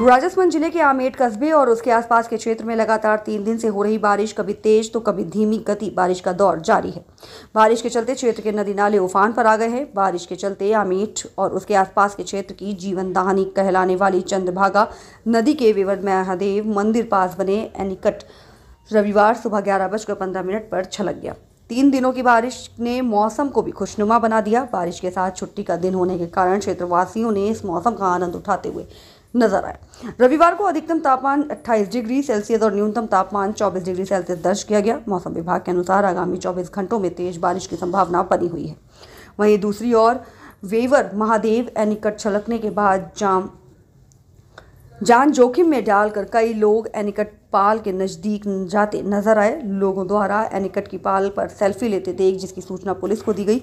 राजस्थान जिले के आमेट कस्बे और उसके आसपास के क्षेत्र में लगातार तीन दिन से हो रही बारिश कभी तेज तो कभी धीमी गति बारिश का दौर जारी है बारिश के चलते क्षेत्र के नदी नाले उफान पर आ गए हैं बारिश के चलते आमेट और उसके आसपास के क्षेत्र की जीवनदाहनी कहलाने वाली चंद्रभागा नदी के विवर महादेव मंदिर पास बने एनिकट रविवार सुबह ग्यारह बजकर पंद्रह मिनट पर छलक गया तीन दिनों की बारिश ने मौसम को भी खुशनुमा बना दिया बारिश के साथ छुट्टी का दिन होने के कारण क्षेत्रवासियों ने इस मौसम का आनंद उठाते हुए नजर आए रविवार को अधिकतम तापमान 28 डिग्री सेल्सियस और न्यूनतम तापमान 24 डिग्री सेल्सियस दर्ज किया गया मौसम विभाग के अनुसार आगामी 24 घंटों में तेज बारिश की संभावना बनी हुई है वहीं दूसरी ओर वेवर महादेव एनिकट छलकने के बाद जाम जान जोखिम में डालकर कई लोग एनिकट पाल के नज़दीक जाते नजर आए लोगों द्वारा एनिकट की पाल पर सेल्फी लेते देख जिसकी सूचना पुलिस को दी गई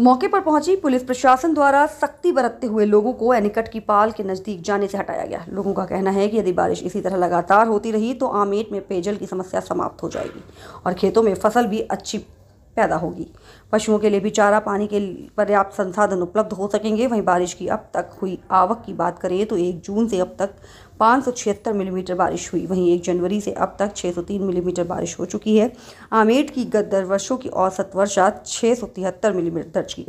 मौके पर पहुंची पुलिस प्रशासन द्वारा सख्ती बरतते हुए लोगों को एनिकट की पाल के नज़दीक जाने से हटाया गया लोगों का कहना है कि यदि बारिश इसी तरह लगातार होती रही तो आमेट में पेयजल की समस्या समाप्त हो जाएगी और खेतों में फसल भी अच्छी पैदा होगी पशुओं के लिए भी चारा पानी के पर्याप्त संसाधन उपलब्ध हो सकेंगे वहीं बारिश की अब तक हुई आवक की बात करें तो एक जून से अब तक पाँच मिलीमीटर बारिश हुई वहीं एक जनवरी से अब तक 603 मिलीमीटर बारिश हो चुकी है आमेट की गत दर वर्षों की औसत वर्षा छः मिलीमीटर दर्ज की